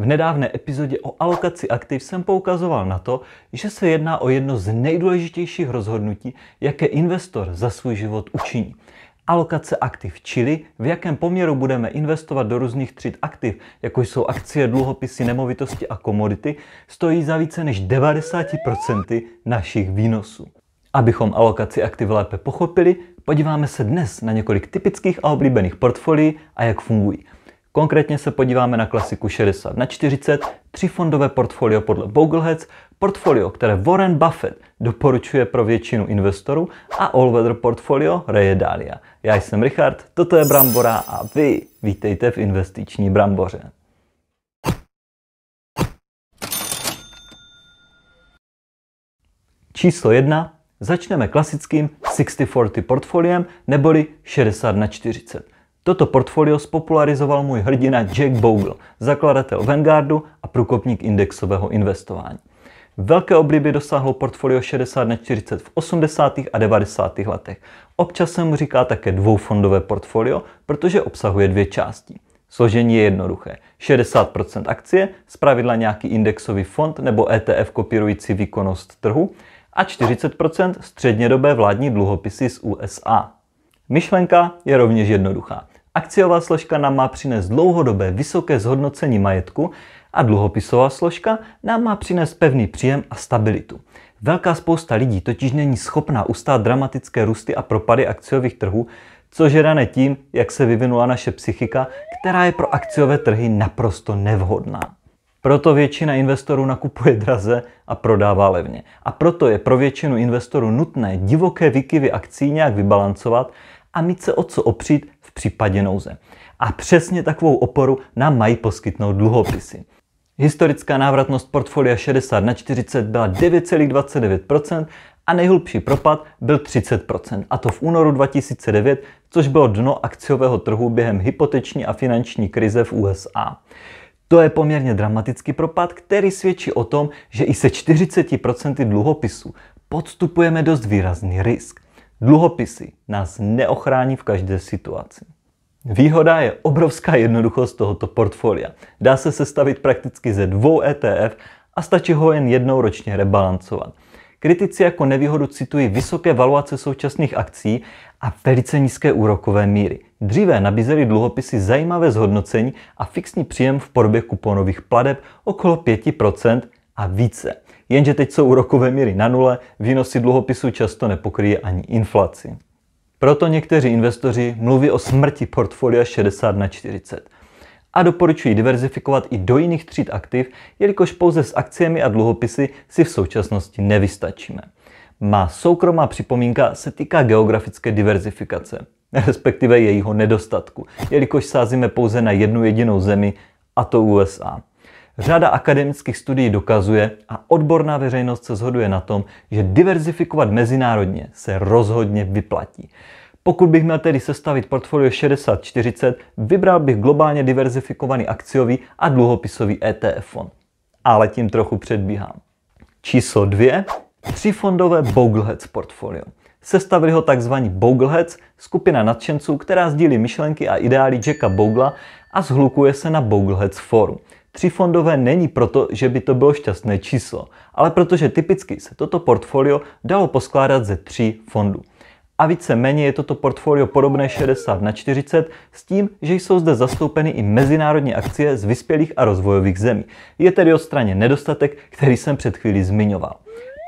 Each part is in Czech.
V nedávné epizodě o alokaci aktiv jsem poukazoval na to, že se jedná o jedno z nejdůležitějších rozhodnutí, jaké investor za svůj život učiní. Alokace aktiv, čili v jakém poměru budeme investovat do různých tříd aktiv, jako jsou akcie, dluhopisy, nemovitosti a komodity, stojí za více než 90% našich výnosů. Abychom alokaci aktiv lépe pochopili, podíváme se dnes na několik typických a oblíbených portfolií a jak fungují. Konkrétně se podíváme na klasiku 60 na 40, fondové portfolio podle Bogleheads, portfolio, které Warren Buffett doporučuje pro většinu investorů a all-weather portfolio Ray Dalia. Já jsem Richard, toto je Brambora a vy vítejte v investiční Bramboře. Číslo 1. Začneme klasickým 60-40 portfoliem neboli 60 na 40. Toto portfolio spopularizoval můj hrdina Jack Bogle, zakladatel Vanguardu a průkopník indexového investování. Velké oblíby dosáhlo portfolio 60 na 40 v 80. a 90. letech. Občas se mu říká také dvoufondové portfolio, protože obsahuje dvě části. Složení je jednoduché. 60% akcie, zpravidla nějaký indexový fond nebo ETF kopírující výkonnost trhu a 40% střednědobé vládní dluhopisy z USA. Myšlenka je rovněž jednoduchá. Akciová složka nám má přinést dlouhodobé vysoké zhodnocení majetku a dluhopisová složka nám má přinést pevný příjem a stabilitu. Velká spousta lidí totiž není schopná ustát dramatické růsty a propady akciových trhů, což je dané tím, jak se vyvinula naše psychika, která je pro akciové trhy naprosto nevhodná. Proto většina investorů nakupuje draze a prodává levně. A proto je pro většinu investorů nutné divoké výkyvy akcí nějak vybalancovat a mít se o co opřít případě nouze. A přesně takovou oporu nám mají poskytnout dluhopisy. Historická návratnost portfolia 60 na 40 byla 9,29% a nejhlubší propad byl 30%, a to v únoru 2009, což bylo dno akciového trhu během hypoteční a finanční krize v USA. To je poměrně dramatický propad, který svědčí o tom, že i se 40% dluhopisů podstupujeme dost výrazný risk. Dluhopisy nás neochrání v každé situaci. Výhoda je obrovská jednoduchost tohoto portfolia. Dá se sestavit prakticky ze dvou ETF a stačí ho jen jednou ročně rebalancovat. Kritici jako nevýhodu citují vysoké valuace současných akcí a velice nízké úrokové míry. Dříve nabízely dluhopisy zajímavé zhodnocení a fixní příjem v podobě kuponových pladeb okolo 5%, a více. Jenže teď jsou úrokové míry na nule, výnosy dluhopisu často nepokryje ani inflaci. Proto někteří investoři mluví o smrti portfolia 60 na 40 a doporučují diverzifikovat i do jiných tříd aktiv, jelikož pouze s akciemi a dluhopisy si v současnosti nevystačíme. Má soukromá připomínka se týká geografické diverzifikace, respektive jejího nedostatku, jelikož sázíme pouze na jednu jedinou zemi, a to USA. Řada akademických studií dokazuje a odborná veřejnost se shoduje na tom, že diverzifikovat mezinárodně se rozhodně vyplatí. Pokud bych měl tedy sestavit portfolio 60-40, vybral bych globálně diverzifikovaný akciový a dluhopisový ETF fond. Ale tím trochu předbíhám. Číslo 2. Třífondové Bogleheads portfolio. Sestavili ho tzv. Bogleheads, skupina nadšenců, která sdílí myšlenky a ideály Jacka Bogla a zhlukuje se na Bogleheads Forum – Třifondové není proto, že by to bylo šťastné číslo, ale protože typicky se toto portfolio dalo poskládat ze tří fondů. A víceméně je toto portfolio podobné 60 na 40 s tím, že jsou zde zastoupeny i mezinárodní akcie z vyspělých a rozvojových zemí. Je tedy odstraněn nedostatek, který jsem před chvílí zmiňoval.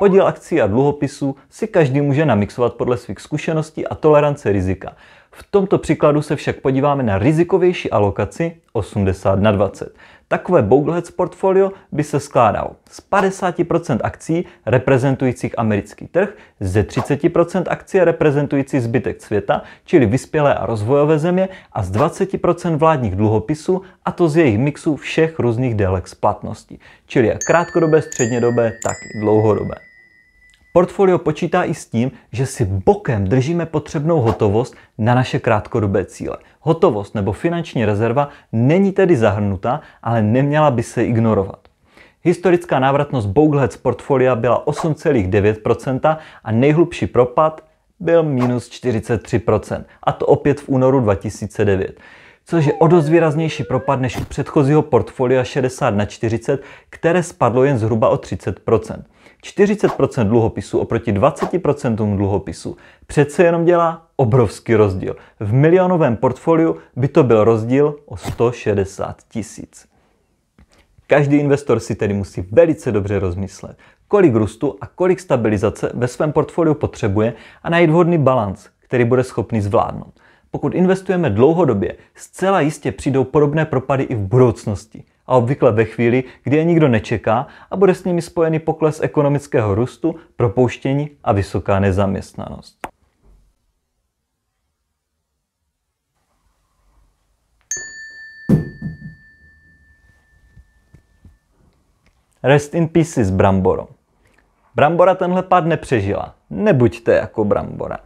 Podíl akcí a dluhopisů si každý může namixovat podle svých zkušeností a tolerance rizika. V tomto příkladu se však podíváme na rizikovější alokaci 80 na 20. Takové Bogleheads portfolio by se skládalo z 50% akcí reprezentujících americký trh, ze 30% akcí reprezentující zbytek světa, čili vyspělé a rozvojové země, a z 20% vládních dluhopisů, a to z jejich mixu všech různých délek splatnosti, čili jak krátkodobé, střednědobé, tak i dlouhodobé. Portfolio počítá i s tím, že si bokem držíme potřebnou hotovost na naše krátkodobé cíle. Hotovost nebo finanční rezerva není tedy zahrnuta, ale neměla by se ignorovat. Historická návratnost Bogleheads portfolia byla 8,9% a nejhlubší propad byl minus 43%, a to opět v únoru 2009 což je o dost výraznější propad než u předchozího portfolia 60 na 40, které spadlo jen zhruba o 30%. 40% dluhopisu oproti 20% dluhopisu přece jenom dělá obrovský rozdíl. V milionovém portfoliu by to byl rozdíl o 160 tisíc. Každý investor si tedy musí velice dobře rozmyslet, kolik růstu a kolik stabilizace ve svém portfoliu potřebuje a najít vhodný balans, který bude schopný zvládnout. Pokud investujeme dlouhodobě, zcela jistě přijdou podobné propady i v budoucnosti a obvykle ve chvíli, kdy je nikdo nečeká a bude s nimi spojený pokles ekonomického růstu, propouštění a vysoká nezaměstnanost. Rest in s Bramborom. Brambora tenhle pád nepřežila. Nebuďte jako Brambora.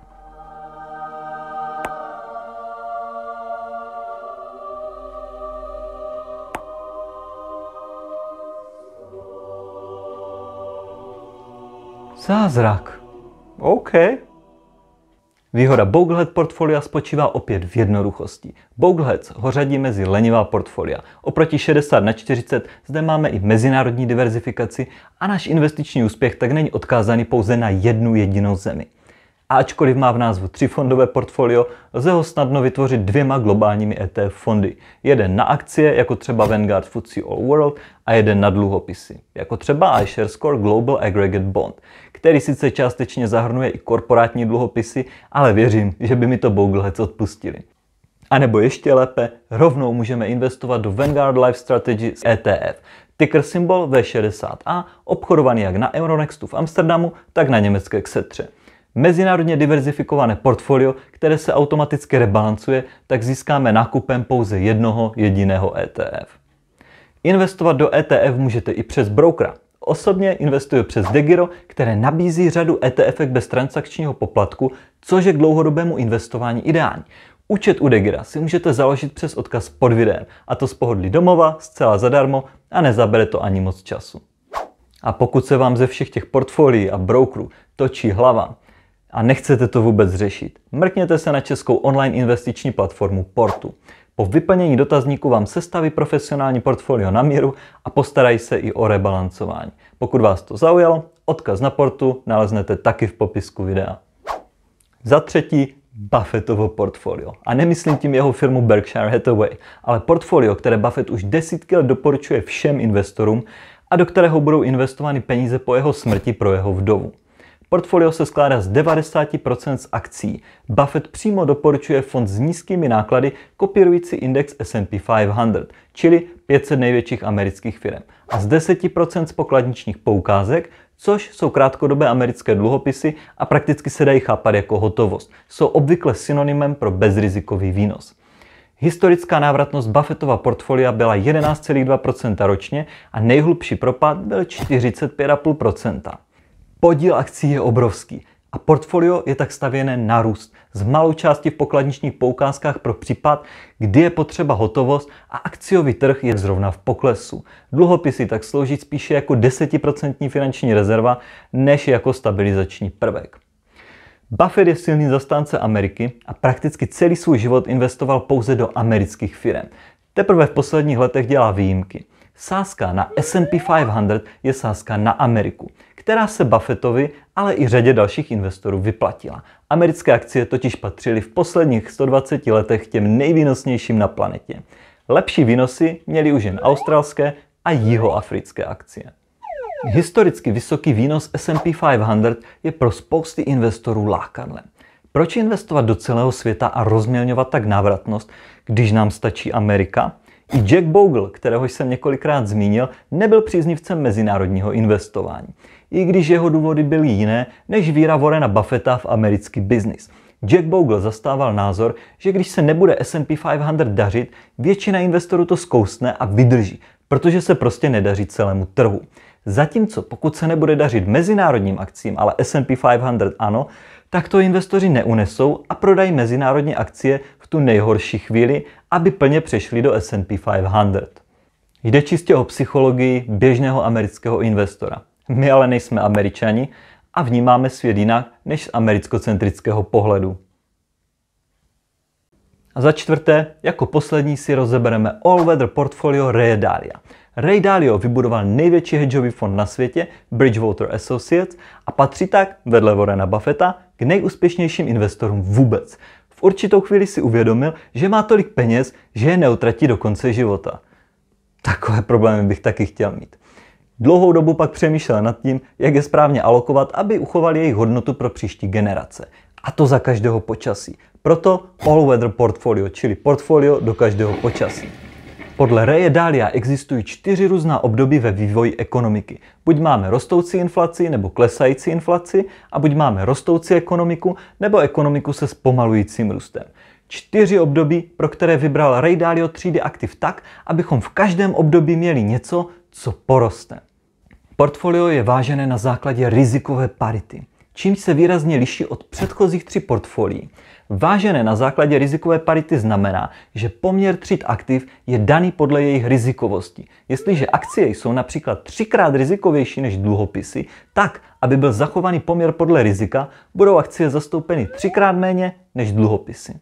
Zázrak. OK. Výhoda Boglehead portfolia spočívá opět v jednoduchosti. Boglehead ho řadí mezi lenivá portfolia. Oproti 60 na 40 zde máme i mezinárodní diverzifikaci a náš investiční úspěch tak není odkázaný pouze na jednu jedinou zemi a ačkoliv má v názvu tři fondové portfolio, lze ho snadno vytvořit dvěma globálními ETF fondy. Jeden na akcie, jako třeba Vanguard FTSE All World, a jeden na dluhopisy, jako třeba iShares Core Global Aggregate Bond, který sice částečně zahrnuje i korporátní dluhopisy, ale věřím, že by mi to Bougleheads odpustili. A nebo ještě lépe, rovnou můžeme investovat do Vanguard Life Strategies ETF, ticker symbol V60A, obchodovaný jak na Euronextu v Amsterdamu, tak na německé Xetře mezinárodně diverzifikované portfolio, které se automaticky rebalancuje, tak získáme nákupem pouze jednoho jediného ETF. Investovat do ETF můžete i přes brokera. Osobně investuji přes Degiro, které nabízí řadu ETF bez transakčního poplatku, což je k dlouhodobému investování ideální. Účet u Degira si můžete založit přes odkaz pod videem, a to z pohodlí domova, zcela zadarmo a nezabere to ani moc času. A pokud se vám ze všech těch portfolií a brokerů točí hlava, a nechcete to vůbec řešit, mrkněte se na českou online investiční platformu Portu. Po vyplnění dotazníku vám sestaví profesionální portfolio na míru a postarají se i o rebalancování. Pokud vás to zaujalo, odkaz na Portu naleznete taky v popisku videa. Za třetí, Buffettovo portfolio. A nemyslím tím jeho firmu Berkshire Hathaway, ale portfolio, které Buffett už desítky let doporučuje všem investorům a do kterého budou investovány peníze po jeho smrti pro jeho vdovu. Portfolio se skládá z 90% z akcí. Buffett přímo doporučuje fond s nízkými náklady kopírující index S&P 500, čili 500 největších amerických firm, a z 10% z pokladničních poukázek, což jsou krátkodobé americké dluhopisy a prakticky se dají chápat jako hotovost. Jsou obvykle synonymem pro bezrizikový výnos. Historická návratnost Buffettova portfolia byla 11,2% ročně a nejhlubší propad byl 45,5%. Podíl akcí je obrovský a portfolio je tak stavěné na růst, z malou části v pokladničních poukázkách pro případ, kdy je potřeba hotovost a akciový trh je zrovna v poklesu. Dluhopisy tak slouží spíše jako 10% finanční rezerva, než jako stabilizační prvek. Buffett je silný zastánce Ameriky a prakticky celý svůj život investoval pouze do amerických firm. Teprve v posledních letech dělá výjimky – Sázka na S&P 500 je sázka na Ameriku, která se Buffettovi, ale i řadě dalších investorů vyplatila. Americké akcie totiž patřily v posledních 120 letech těm nejvýnosnějším na planetě. Lepší výnosy měly už jen australské a jihoafrické akcie. Historicky vysoký výnos S&P 500 je pro spousty investorů lákadle. Proč investovat do celého světa a rozmělňovat tak návratnost, když nám stačí Amerika? I Jack Bogle, kterého jsem několikrát zmínil, nebyl příznivcem mezinárodního investování, i když jeho důvody byly jiné než víra Warrena Buffetta v americký biznis. Jack Bogle zastával názor, že když se nebude S&P 500 dařit, většina investorů to zkousne a vydrží, protože se prostě nedaří celému trhu. Zatímco pokud se nebude dařit mezinárodním akcím, ale S&P 500 ano, tak to investoři neunesou a prodají mezinárodní akcie v tu nejhorší chvíli, aby plně přešli do S&P 500. Jde čistě o psychologii běžného amerického investora. My ale nejsme američani a vnímáme svět jinak než z americkocentrického pohledu. A za čtvrté, jako poslední si rozebereme All Weather Portfolio Reedalia – Ray Dalio vybudoval největší hedžový fond na světě, Bridgewater Associates, a patří tak vedle Warrena Buffetta k nejúspěšnějším investorům vůbec. V určitou chvíli si uvědomil, že má tolik peněz, že je neutratí do konce života. Takové problémy bych taky chtěl mít. Dlouhou dobu pak přemýšlel nad tím, jak je správně alokovat, aby uchoval jejich hodnotu pro příští generace. A to za každého počasí. Proto All Weather Portfolio, čili portfolio do každého počasí. Podle Reje Dália existují čtyři různá období ve vývoji ekonomiky. Buď máme rostoucí inflaci nebo klesající inflaci a buď máme rostoucí ekonomiku nebo ekonomiku se zpomalujícím růstem. Čtyři období, pro které vybral Ray Dalio třídy aktiv tak, abychom v každém období měli něco, co poroste. Portfolio je vážené na základě rizikové parity, čím se výrazně liší od předchozích tří portfolií. Vážené na základě rizikové parity znamená, že poměr tříd aktiv je daný podle jejich rizikovosti. Jestliže akcie jsou například třikrát rizikovější než dluhopisy, tak, aby byl zachovaný poměr podle rizika, budou akcie zastoupeny třikrát méně než dluhopisy.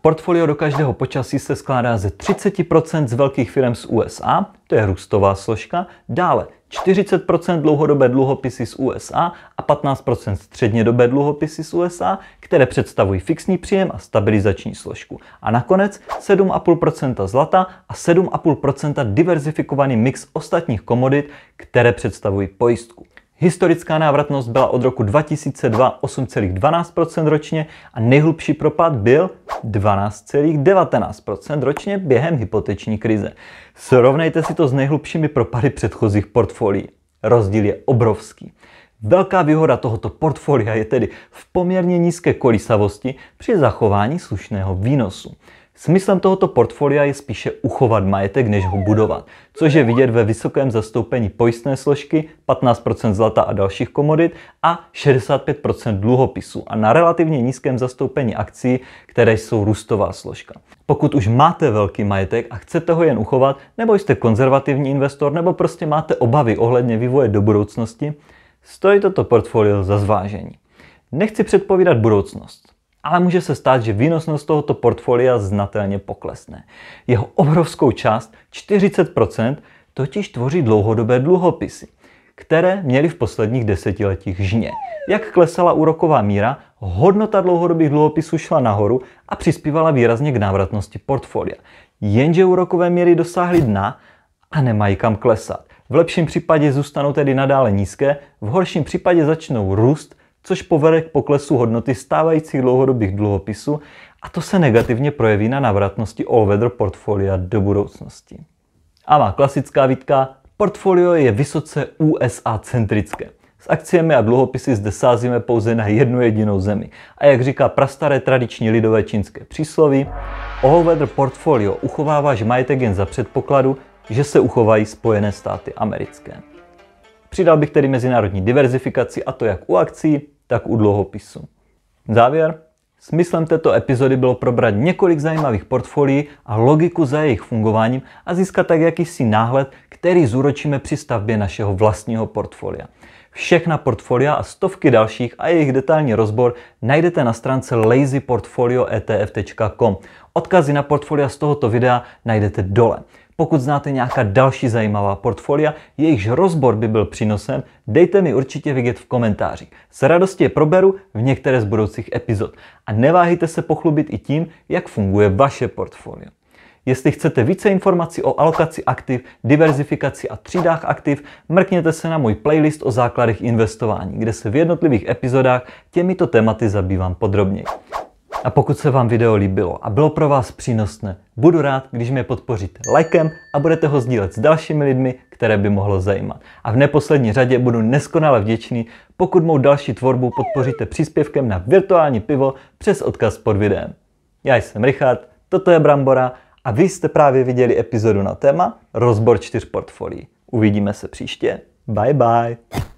Portfolio do každého počasí se skládá ze 30% z velkých firm z USA, to je růstová složka, dále 40% dlouhodobé dluhopisy z USA a 15% střednědobé dluhopisy z USA, které představují fixní příjem a stabilizační složku. A nakonec 7,5% zlata a 7,5% diverzifikovaný mix ostatních komodit, které představují pojistku. Historická návratnost byla od roku 2002 8,12% ročně a nejhlubší propad byl 12,19% ročně během hypoteční krize. Srovnejte si to s nejhlubšími propady předchozích portfolií. Rozdíl je obrovský. Velká výhoda tohoto portfolia je tedy v poměrně nízké kolísavosti při zachování slušného výnosu. Smyslem tohoto portfolia je spíše uchovat majetek, než ho budovat, což je vidět ve vysokém zastoupení pojistné složky, 15% zlata a dalších komodit a 65% dluhopisů a na relativně nízkém zastoupení akcí, které jsou růstová složka. Pokud už máte velký majetek a chcete ho jen uchovat, nebo jste konzervativní investor, nebo prostě máte obavy ohledně vývoje do budoucnosti, stojí toto portfolio za zvážení. Nechci předpovídat budoucnost ale může se stát, že výnosnost tohoto portfolia znatelně poklesne. Jeho obrovskou část, 40%, totiž tvoří dlouhodobé dluhopisy, které měly v posledních desetiletích žně. Jak klesala úroková míra, hodnota dlouhodobých dluhopisů šla nahoru a přispívala výrazně k návratnosti portfolia. Jenže úrokové míry dosáhly dna a nemají kam klesat. V lepším případě zůstanou tedy nadále nízké, v horším případě začnou růst což povede k poklesu hodnoty stávajících dlouhodobých dluhopisů a to se negativně projeví na navratnosti all-weather portfolia do budoucnosti. A má klasická výtka, portfolio je vysoce USA centrické. S akciemi a dluhopisy zde sázíme pouze na jednu jedinou zemi. A jak říká prastaré tradiční lidové čínské přísloví, all-weather portfolio uchováváš majetek jen za předpokladu, že se uchovají Spojené státy americké. Přidal bych tedy mezinárodní diverzifikaci a to jak u akcí, tak u dluhopisu. Závěr. Smyslem této epizody bylo probrat několik zajímavých portfolií a logiku za jejich fungováním a získat tak jakýsi náhled, který zúročíme při stavbě našeho vlastního portfolia. Všechna portfolia a stovky dalších a jejich detailní rozbor najdete na stránce lazyportfolioetf.com. Odkazy na portfolia z tohoto videa najdete dole. Pokud znáte nějaká další zajímavá portfolia, jejichž rozbor by byl přínosem, dejte mi určitě vědět v komentářích. S radostí je proberu v některé z budoucích epizod. A neváhejte se pochlubit i tím, jak funguje vaše portfolio. Jestli chcete více informací o alokaci aktiv, diverzifikaci a třídách aktiv, mrkněte se na můj playlist o základech investování, kde se v jednotlivých epizodách těmito tématy zabývám podrobněji. A pokud se vám video líbilo a bylo pro vás přínosné, budu rád, když mě podpoříte lajkem a budete ho sdílet s dalšími lidmi, které by mohlo zajímat. A v neposlední řadě budu neskonale vděčný, pokud mou další tvorbu podpoříte příspěvkem na virtuální pivo přes odkaz pod videem. Já jsem Richard, toto je Brambora a vy jste právě viděli epizodu na téma rozbor čtyř portfolií. Uvidíme se příště. Bye bye.